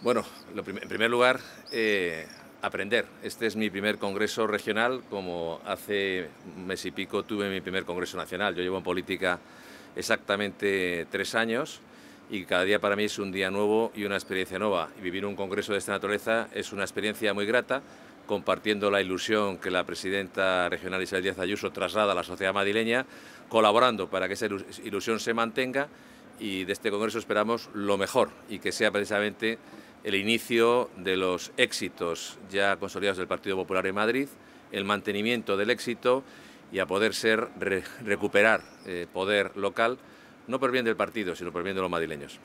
Bueno, en primer lugar, eh, aprender. Este es mi primer congreso regional, como hace un mes y pico tuve mi primer congreso nacional. Yo llevo en política exactamente tres años y cada día para mí es un día nuevo y una experiencia nueva. Y vivir un congreso de esta naturaleza es una experiencia muy grata, compartiendo la ilusión que la presidenta regional Isabel Díaz Ayuso traslada a la sociedad madrileña, colaborando para que esa ilusión se mantenga y de este congreso esperamos lo mejor y que sea precisamente el inicio de los éxitos ya consolidados del Partido Popular en Madrid, el mantenimiento del éxito y a poder ser recuperar eh, poder local, no por bien del partido, sino por bien de los madrileños.